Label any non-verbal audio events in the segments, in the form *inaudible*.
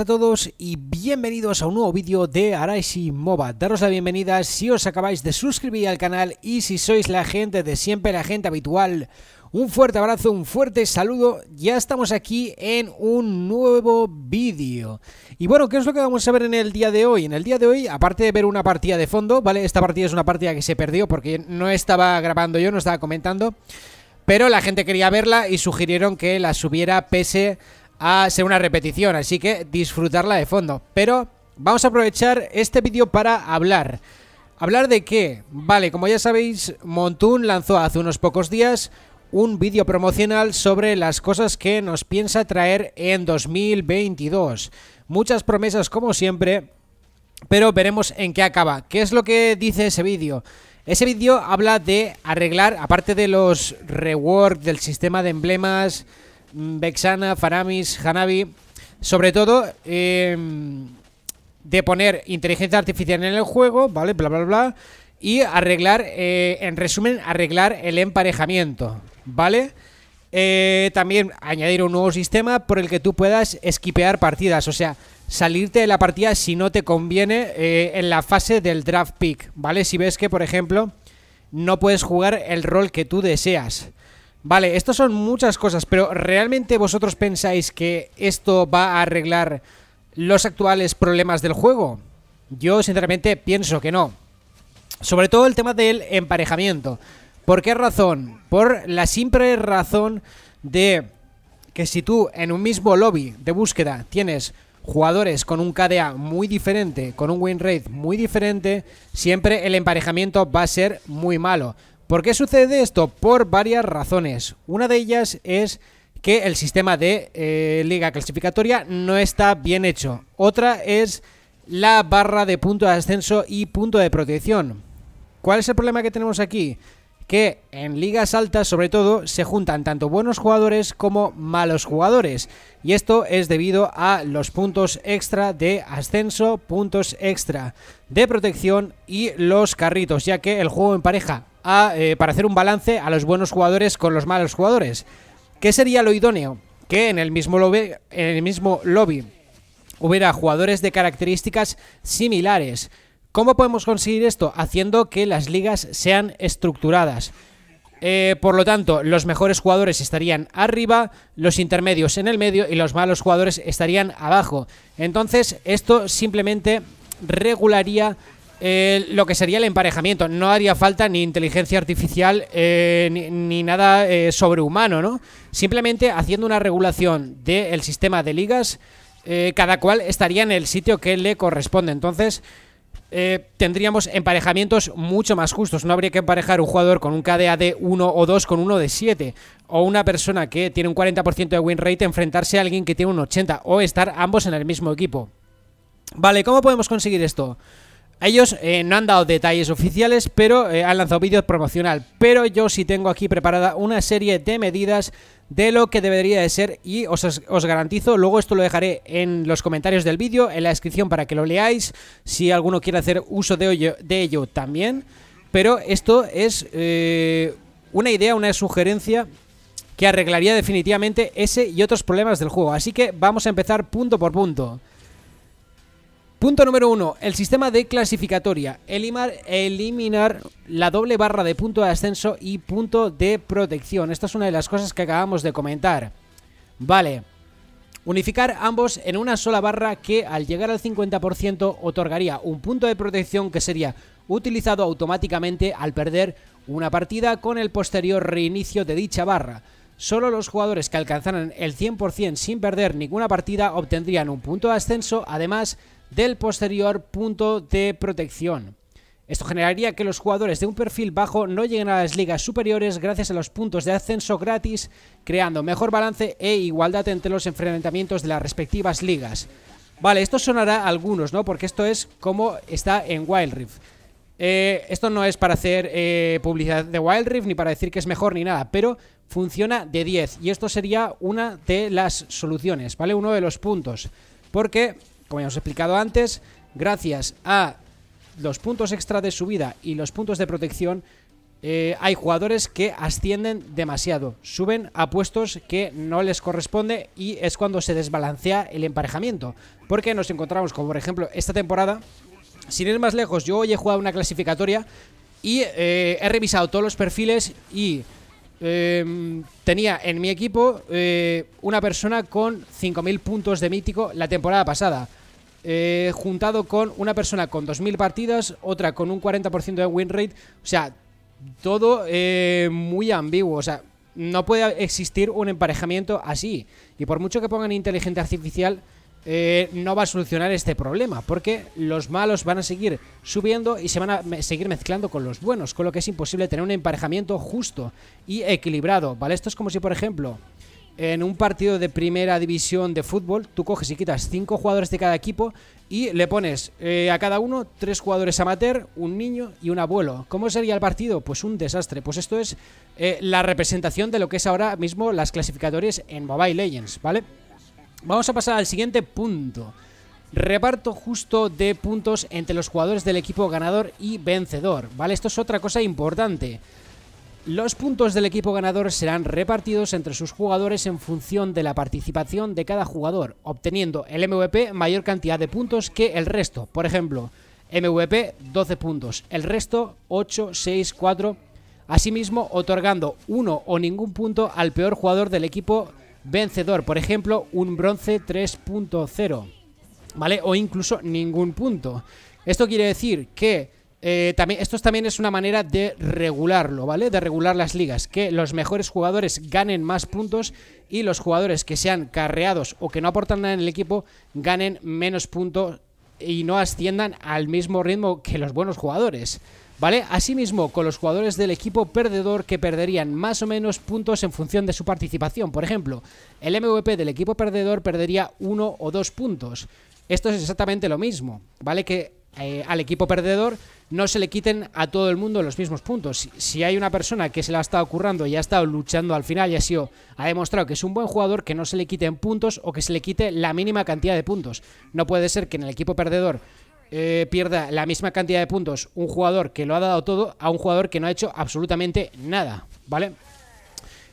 a todos y bienvenidos a un nuevo vídeo de Araishi MOBA. Daros la bienvenida si os acabáis de suscribir al canal y si sois la gente de siempre, la gente habitual. Un fuerte abrazo, un fuerte saludo. Ya estamos aquí en un nuevo vídeo. Y bueno, ¿qué es lo que vamos a ver en el día de hoy? En el día de hoy, aparte de ver una partida de fondo, ¿vale? Esta partida es una partida que se perdió porque no estaba grabando yo, no estaba comentando. Pero la gente quería verla y sugirieron que la subiera pese a ser una repetición, así que disfrutarla de fondo. Pero vamos a aprovechar este vídeo para hablar. ¿Hablar de qué? Vale, como ya sabéis, Montún lanzó hace unos pocos días un vídeo promocional sobre las cosas que nos piensa traer en 2022. Muchas promesas como siempre, pero veremos en qué acaba. ¿Qué es lo que dice ese vídeo? Ese vídeo habla de arreglar, aparte de los rewards del sistema de emblemas, Vexana, Faramis, Hanabi, sobre todo eh, de poner inteligencia artificial en el juego, ¿vale? Bla, bla, bla. Y arreglar, eh, en resumen, arreglar el emparejamiento, ¿vale? Eh, también añadir un nuevo sistema por el que tú puedas esquipear partidas, o sea, salirte de la partida si no te conviene en la fase del draft pick, ¿vale? Si ves que, por ejemplo, no puedes jugar el rol que tú deseas. Vale, estas son muchas cosas, pero ¿realmente vosotros pensáis que esto va a arreglar los actuales problemas del juego? Yo sinceramente pienso que no. Sobre todo el tema del emparejamiento. ¿Por qué razón? Por la simple razón de que si tú en un mismo lobby de búsqueda tienes jugadores con un KDA muy diferente, con un win rate muy diferente, siempre el emparejamiento va a ser muy malo. ¿Por qué sucede esto? Por varias razones. Una de ellas es que el sistema de eh, liga clasificatoria no está bien hecho. Otra es la barra de punto de ascenso y punto de protección. ¿Cuál es el problema que tenemos aquí? Que en ligas altas, sobre todo, se juntan tanto buenos jugadores como malos jugadores. Y esto es debido a los puntos extra de ascenso, puntos extra de protección y los carritos, ya que el juego en pareja eh, para hacer un balance a los buenos jugadores con los malos jugadores. ¿Qué sería lo idóneo? Que en el mismo lobby, hubiera jugadores de características similares. ¿Cómo podemos conseguir esto? Haciendo que las ligas sean estructuradas. Eh, por lo tanto, los mejores jugadores estarían arriba, los intermedios en el medio y los malos jugadores estarían abajo. Entonces, esto simplemente regularía lo que sería el emparejamiento. No haría falta ni inteligencia artificial eh, ni, nada eh, sobrehumano, ¿no? Simplemente haciendo una regulación del sistema de ligas, eh, cada cual estaría en el sitio que le corresponde. Entonces, tendríamos emparejamientos mucho más justos. No habría que emparejar un jugador con un KDA de 1 o 2 con uno de 7. O una persona que tiene un 40% de win rate enfrentarse a alguien que tiene un 80. O estar ambos en el mismo equipo. Vale, ¿cómo podemos conseguir esto? Ellos eh, no han dado detalles oficiales, pero eh, han lanzado vídeos promocional. Pero yo sí tengo aquí preparada una serie de medidas de lo que debería de ser y os, os, garantizo, luego esto lo dejaré en los comentarios del vídeo, en la descripción para que lo leáis, si alguno quiere hacer uso de ello, de ello también, pero esto es eh, una idea, una sugerencia que arreglaría definitivamente ese y otros problemas del juego, así que vamos a empezar punto por punto. Punto número uno, el sistema de clasificatoria. Eliminar, eliminar la doble barra de punto de ascenso y punto de protección. Esta es una de las cosas que acabamos de comentar. Vale. Unificar ambos en una sola barra que al llegar al 50% otorgaría un punto de protección que sería utilizado automáticamente al perder una partida con el posterior reinicio de dicha barra. Solo los jugadores que alcanzaran el 100% sin perder ninguna partida obtendrían un punto de ascenso, además del posterior punto de protección. Esto generaría que los jugadores de un perfil bajo no lleguen a las ligas superiores gracias a los puntos de ascenso gratis, creando mejor balance e igualdad entre los enfrentamientos de las respectivas ligas. Vale, esto sonará a algunos, ¿no? Porque esto es como está en Wild Rift. Eh, esto no es para hacer eh, publicidad de Wild Rift ni para decir que es mejor ni nada, pero funciona de 10 y esto sería una de las soluciones, ¿vale? Uno de los puntos. Porque como ya os he explicado antes, gracias a los puntos extra de subida y los puntos de protección, eh, hay jugadores que ascienden demasiado, suben a puestos que no les corresponde y es cuando se desbalancea el emparejamiento. Porque nos encontramos, como por ejemplo esta temporada, sin ir más lejos, yo hoy he jugado una clasificatoria y eh, he revisado todos los perfiles y em, tenía en mi equipo eh, una persona con 5.000 puntos de mítico la temporada pasada. Eh, juntado con una persona con 2.000 partidas, otra con un 40% de win rate. O sea, todo eh, muy ambiguo. O sea, no puede existir un emparejamiento así. Y por mucho que pongan inteligencia artificial, eh, no va a solucionar este problema, porque los malos van a seguir subiendo y se van a seguir mezclando con los buenos, con lo que es imposible tener un emparejamiento justo y equilibrado, ¿vale? Esto es como si, por ejemplo, en un partido de primera división de fútbol, tú coges y quitas cinco jugadores de cada equipo y le pones eh, a cada uno tres jugadores amateur, un niño y un abuelo. ¿Cómo sería el partido? Pues un desastre. Pues esto es eh, la representación de lo que es ahora mismo las clasificatorias en Mobile Legends, ¿vale? Vamos a pasar al siguiente punto. Reparto justo de puntos entre los jugadores del equipo ganador y vencedor, ¿vale? Esto es otra cosa importante. Los puntos del equipo ganador serán repartidos entre sus jugadores en función de la participación de cada jugador, obteniendo el MVP mayor cantidad de puntos que el resto. Por ejemplo, MVP 12 puntos, el resto 8, 6, 4. Asimismo, otorgando uno o ningún punto al peor jugador del equipo vencedor, por ejemplo, un bronce 3.0, ¿vale? O incluso ningún punto. Esto quiere decir que eh, esto también es una manera de regularlo, ¿vale? De regular las ligas. Que los mejores jugadores ganen más puntos y los jugadores que sean carreados o que no aportan nada en el equipo ganen menos puntos y no asciendan al mismo ritmo que los buenos jugadores. ¿Vale? Asimismo, con los jugadores del equipo perdedor que perderían más o menos puntos en función de su participación. Por ejemplo, el MVP del equipo perdedor perdería uno o dos puntos. Esto es exactamente lo mismo, ¿vale? Que eh, al equipo perdedor no se le quiten a todo el mundo los mismos puntos. Si, hay una persona que se la ha estado currando y ha estado luchando al final y ha, sido, ha demostrado que es un buen jugador, que no se le quiten puntos o que se le quite la mínima cantidad de puntos. No puede ser que en el equipo perdedor eh, pierda la misma cantidad de puntos un jugador que lo ha dado todo a un jugador que no ha hecho absolutamente nada. ¿Vale?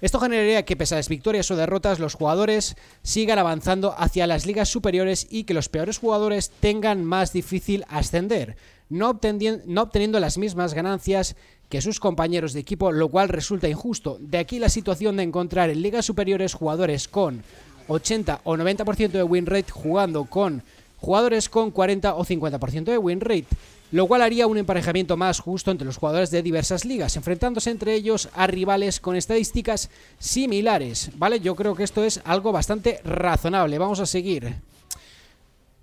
Esto generaría que, pese a las victorias o derrotas, los jugadores sigan avanzando hacia las ligas superiores y que los peores jugadores tengan más difícil ascender, no, obteniendo, no obteniendo las mismas ganancias que sus compañeros de equipo, lo cual resulta injusto. De aquí la situación de encontrar en ligas superiores jugadores con 80 o 90% de win rate jugando con jugadores con 40 o 50% de win rate lo cual haría un emparejamiento más justo entre los jugadores de diversas ligas, enfrentándose entre ellos a rivales con estadísticas similares, ¿vale? Yo creo que esto es algo bastante razonable. Vamos a seguir.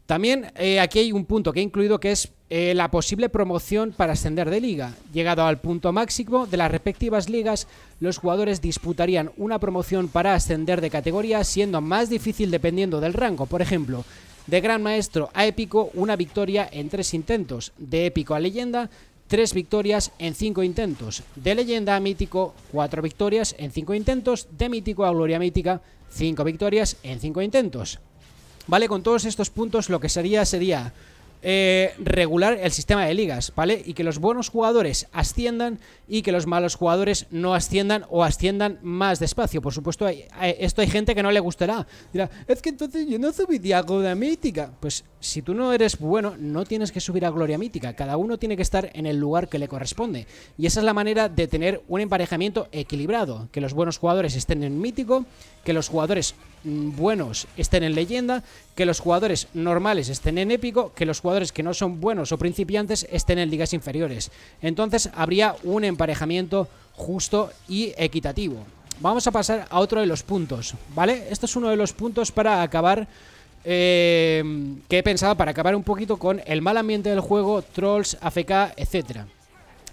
También eh, aquí hay un punto que he incluido que es eh, la posible promoción para ascender de liga. Llegado al punto máximo de las respectivas ligas, los jugadores disputarían una promoción para ascender de categoría, siendo más difícil dependiendo del rango. Por ejemplo, de gran maestro a épico, una victoria en tres intentos. De épico a leyenda, tres victorias en cinco intentos. De leyenda a mítico, cuatro victorias en cinco intentos. De mítico a gloria mítica, cinco victorias en cinco intentos. Vale, con todos estos puntos lo que sería sería eh, regular el sistema de ligas, ¿vale? Y que los buenos jugadores asciendan y que los malos jugadores no asciendan o asciendan más despacio. Por supuesto, esto hay gente que no le gustará. Dirá, es que entonces yo no subí a Gloria Mítica. Pues si tú no eres bueno, no tienes que subir a Gloria Mítica. Cada uno tiene que estar en el lugar que le corresponde. Y esa es la manera de tener un emparejamiento equilibrado. Que los buenos jugadores estén en Mítico, que los jugadores mm, buenos estén en Leyenda, que los jugadores normales estén en Épico, que los jugadores que no son buenos o principiantes estén en ligas inferiores. Entonces habría un emparejamiento justo y equitativo. Vamos a pasar a otro de los puntos, ¿vale? esto es uno de los puntos para acabar... Eh, que he pensado para acabar un poquito con el mal ambiente del juego, trolls, AFK, etcétera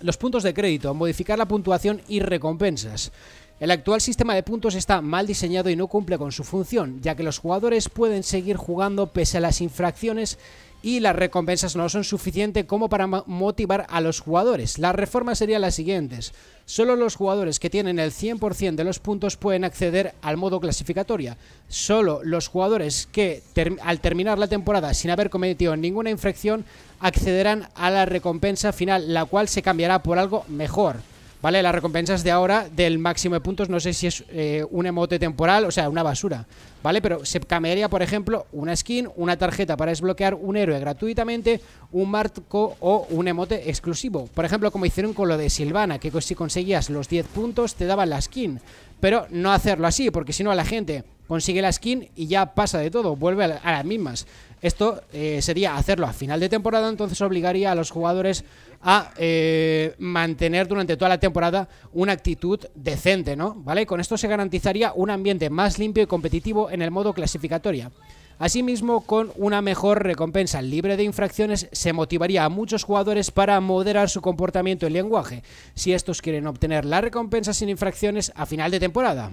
los puntos de crédito, modificar la puntuación y recompensas. El actual sistema de puntos está mal diseñado y no cumple con su función, ya que los jugadores pueden seguir jugando pese a las infracciones y las recompensas no son suficientes como para motivar a los jugadores. La reforma sería la siguiente: Solo los jugadores que tienen el 100% de los puntos pueden acceder al modo clasificatoria. Solo los jugadores que al terminar la temporada sin haber cometido ninguna infracción accederán a la recompensa final, la cual se cambiará por algo mejor. ¿Vale? Las recompensas de ahora del máximo de puntos, no sé si es eh, un emote temporal, o sea, una basura, ¿vale? Pero se cambiaría, por ejemplo, una skin, una tarjeta para desbloquear un héroe gratuitamente, un marco o un emote exclusivo. Por ejemplo, como hicieron con lo de Silvana, que si conseguías los 10 puntos te daban la skin. Pero no hacerlo así, porque si no la gente consigue la skin y ya pasa de todo, vuelve a las mismas. Esto eh, sería hacerlo a final de temporada, entonces obligaría a los jugadores a eh, mantener durante toda la temporada una actitud decente, ¿no? ¿Vale? Con esto se garantizaría un ambiente más limpio y competitivo en el modo clasificatoria. Asimismo, con una mejor recompensa libre de infracciones, se motivaría a muchos jugadores para moderar su comportamiento y lenguaje, si estos quieren obtener la recompensa sin infracciones a final de temporada.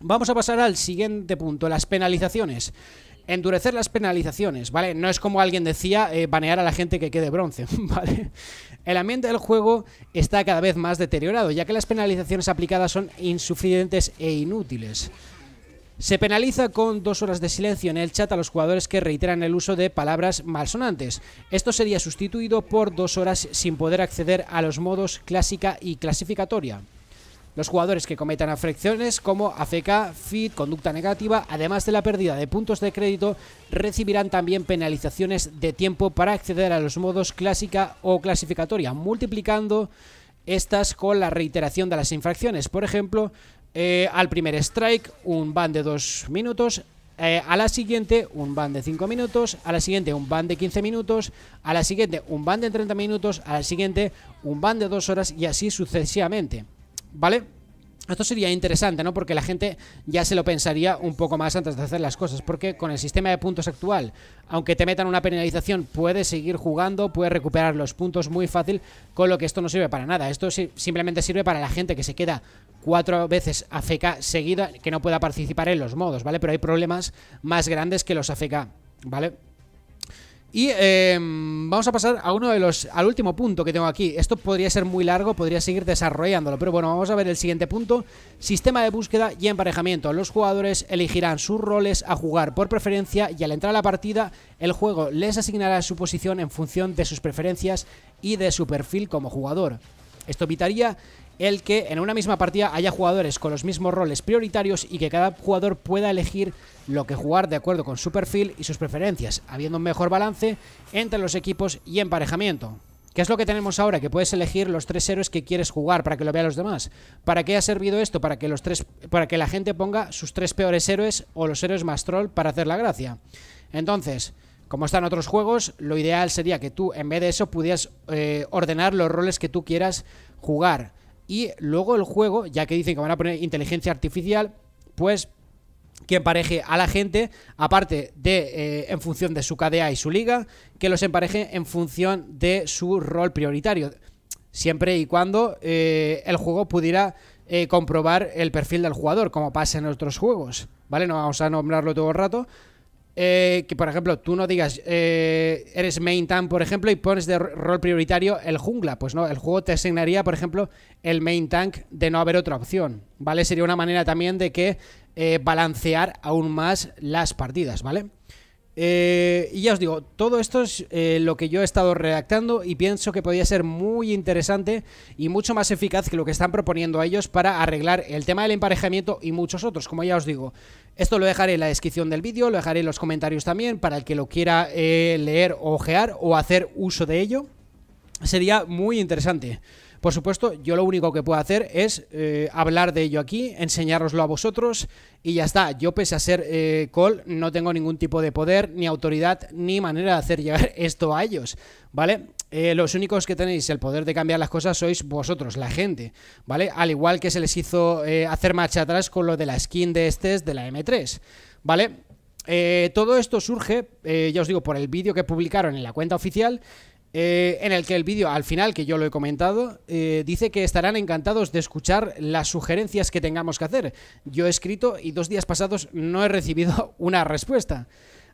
Vamos a pasar al siguiente punto, las penalizaciones endurecer las penalizaciones, ¿vale? No es como alguien decía, eh, banear a la gente que quede bronce, *laughs* ¿vale? El ambiente del juego está cada vez más deteriorado, ya que las penalizaciones aplicadas son insuficientes e inútiles. Se penaliza con dos horas de silencio en el chat a los jugadores que reiteran el uso de palabras malsonantes. Esto sería sustituido por dos horas sin poder acceder a los modos clásica y clasificatoria. Los jugadores que cometan afecciones como AFK, FIT, conducta negativa, además de la pérdida de puntos de crédito, recibirán también penalizaciones de tiempo para acceder a los modos clásica o clasificatoria, multiplicando estas con la reiteración de las infracciones. Por ejemplo, eh, al primer strike un ban de 2 eh, minutos, a la siguiente un ban de 5 minutos, a la siguiente un ban de 15 minutos, a la siguiente un ban de 30 minutos, a la siguiente un ban de 2 horas y así sucesivamente. ¿Vale? Esto sería interesante, ¿no? Porque la gente ya se lo pensaría un poco más antes de hacer las cosas. Porque con el sistema de puntos actual, aunque te metan una penalización, puedes seguir jugando, puedes recuperar los puntos muy fácil, con lo que esto no sirve para nada. Esto simplemente sirve para la gente que se queda cuatro veces AFK seguida, que no pueda participar en los modos, ¿vale? Pero hay problemas más grandes que los AFK, ¿vale? Y em, vamos a pasar a uno de los, al último punto que tengo aquí. Esto podría ser muy largo, podría seguir desarrollándolo, pero bueno, vamos a ver el siguiente punto. Sistema de búsqueda y emparejamiento. Los jugadores elegirán sus roles a jugar por preferencia y al entrar a la partida, el juego les asignará su posición en función de sus preferencias y de su perfil como jugador. Esto evitaría el que en una misma partida haya jugadores con los mismos roles prioritarios y que cada jugador pueda elegir lo que jugar de acuerdo con su perfil y sus preferencias, habiendo un mejor balance entre los equipos y emparejamiento. ¿Qué es lo que tenemos ahora? Que puedes elegir los tres héroes que quieres jugar para que lo vean los demás. ¿Para qué ha servido esto? Para que, los tres, para que la gente ponga sus tres peores héroes o los héroes más troll para hacer la gracia. Entonces, como están otros juegos, lo ideal sería que tú, en vez de eso, pudieras eh, ordenar los roles que tú quieras jugar. Y luego el juego, ya que dicen que van a poner inteligencia artificial, pues que empareje a la gente, aparte de eh, en función de su KDA y su liga, que los empareje en función de su rol prioritario, siempre y cuando eh, el juego pudiera eh, comprobar el perfil del jugador, como pasa en otros juegos, ¿vale? No vamos a nombrarlo todo el rato, eh, que por ejemplo tú no digas eh, eres main tank por ejemplo y pones de rol prioritario el jungla pues no el juego te asignaría por ejemplo el main tank de no haber otra opción vale sería una manera también de que eh, balancear aún más las partidas vale eh, y ya os digo, todo esto es eh, lo que yo he estado redactando y pienso que podría ser muy interesante y mucho más eficaz que lo que están proponiendo ellos para arreglar el tema del emparejamiento y muchos otros, como ya os digo. Esto lo dejaré en la descripción del vídeo, lo dejaré en los comentarios también para el que lo quiera eh, leer, ojear o hacer uso de ello. Sería muy interesante. Por supuesto, yo lo único que puedo hacer es eh, hablar de ello aquí, enseñároslo a vosotros y ya está. Yo, pese a ser eh, no tengo ningún tipo de poder, ni autoridad, ni manera de hacer *laughs* llegar esto a ellos, ¿vale? Eh, los únicos que tenéis el poder de cambiar las cosas sois vosotros, la gente, ¿vale? Al igual que se les hizo eh, hacer marcha atrás con lo de la skin de este de la M3, ¿vale? todo esto surge, ya os digo, por el vídeo que publicaron en la cuenta oficial eh, en el que el vídeo, al final, que yo lo he comentado, eh, dice que estarán encantados de escuchar las sugerencias que tengamos que hacer. Yo he escrito y dos días pasados no he recibido *laughs* una respuesta.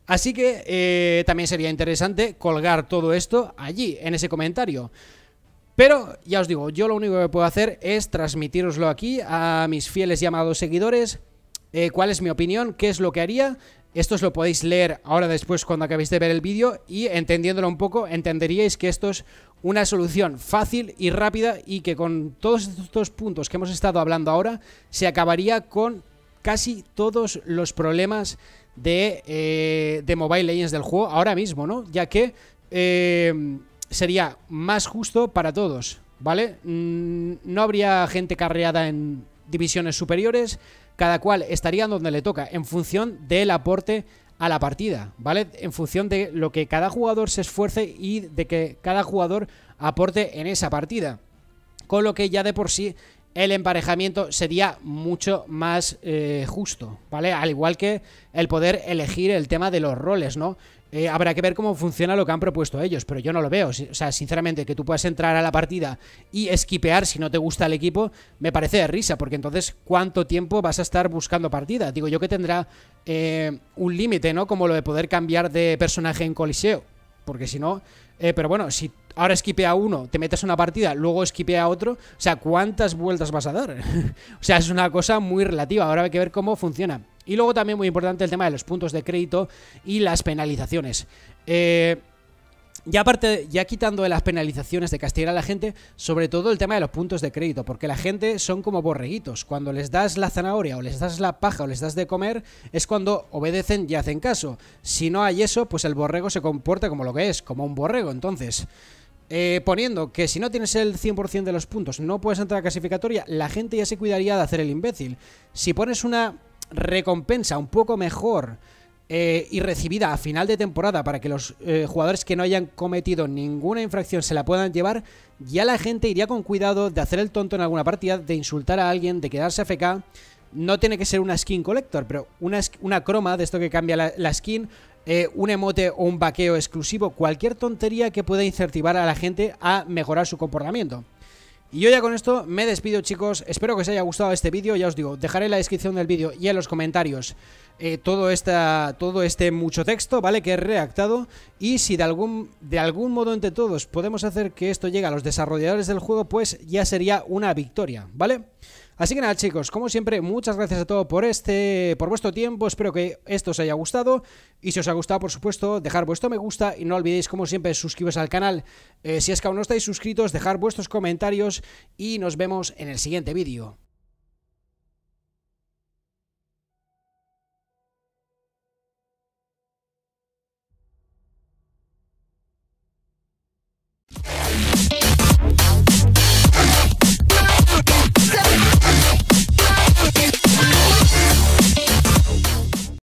Así que eh, también sería interesante colgar todo esto allí, en ese comentario. Pero ya os digo, yo lo único que puedo hacer es transmitiroslo aquí a mis fieles llamados seguidores, cuál es mi opinión, qué es lo que haría, os lo podéis leer ahora después cuando acabéis de ver el vídeo y entendiéndolo un poco entenderíais que esto es una solución fácil y rápida y que con todos estos puntos que hemos estado hablando ahora se acabaría con casi todos los problemas de, eh, de Mobile Legends del juego ahora mismo, ¿no? Ya que eh, sería más justo para todos, ¿vale? Mm, no habría gente carreada en divisiones superiores, cada cual estaría donde le toca, en función del aporte a la partida, ¿vale? En función de lo que cada jugador se esfuerce y de que cada jugador aporte en esa partida. Con lo que ya de por sí el emparejamiento sería mucho más eh, justo, ¿vale? Al igual que el poder elegir el tema de los roles, ¿no? Eh, habrá que ver cómo funciona lo que han propuesto ellos, pero yo no lo veo. O sea, sinceramente, que tú puedas entrar a la partida y esquipear si no te gusta el equipo, me parece de risa, porque entonces, ¿cuánto tiempo vas a estar buscando partida? Digo yo que tendrá eh, un límite, ¿no? Como lo de poder cambiar de personaje en Coliseo, porque si no... pero bueno, si ahora esquipea uno, te metes una partida, luego a otro. O sea, ¿cuántas vueltas vas a dar? *laughs* o sea, es una cosa muy relativa. Ahora hay que ver cómo funciona. Y luego también muy importante el tema de los puntos de crédito y las penalizaciones. Eh, ya aparte, ya quitando de las penalizaciones de castigar a la gente, sobre todo el tema de los puntos de crédito, porque la gente son como borreguitos. Cuando les das la zanahoria o les das la paja o les das de comer, es cuando obedecen y hacen caso. Si no hay eso, pues el borrego se comporta como lo que es, como un borrego. Entonces, eh, poniendo que si no tienes el 100% de los puntos no puedes entrar a clasificatoria, la gente ya se cuidaría de hacer el imbécil. Si pones una recompensa un poco mejor eh, y recibida a final de temporada para que los eh, jugadores que no hayan cometido ninguna infracción se la puedan llevar, ya la gente iría con cuidado de hacer el tonto en alguna partida, de insultar a alguien, de quedarse AFK. No tiene que ser una skin collector, pero una, una croma de esto que cambia la skin eh, un emote o un vaqueo exclusivo, cualquier tontería que pueda incentivar a la gente a mejorar su comportamiento. Y yo ya con esto me despido chicos, espero que os haya gustado este vídeo, ya os digo, dejaré en la descripción del vídeo y en los comentarios eh, todo, todo este mucho texto, ¿vale? Que he redactado y si de algún, de algún modo entre todos podemos hacer que esto llegue a los desarrolladores del juego, pues ya sería una victoria, ¿vale? vale Así que nada, chicos, como siempre, muchas gracias a todos por este, por vuestro tiempo. Espero que esto os haya gustado. Y si os ha gustado, por supuesto, dejar vuestro me gusta. Y no olvidéis, como siempre, suscribiros al canal. Eh, si es que aún no estáis suscritos, dejar vuestros comentarios. Y nos vemos en el siguiente vídeo.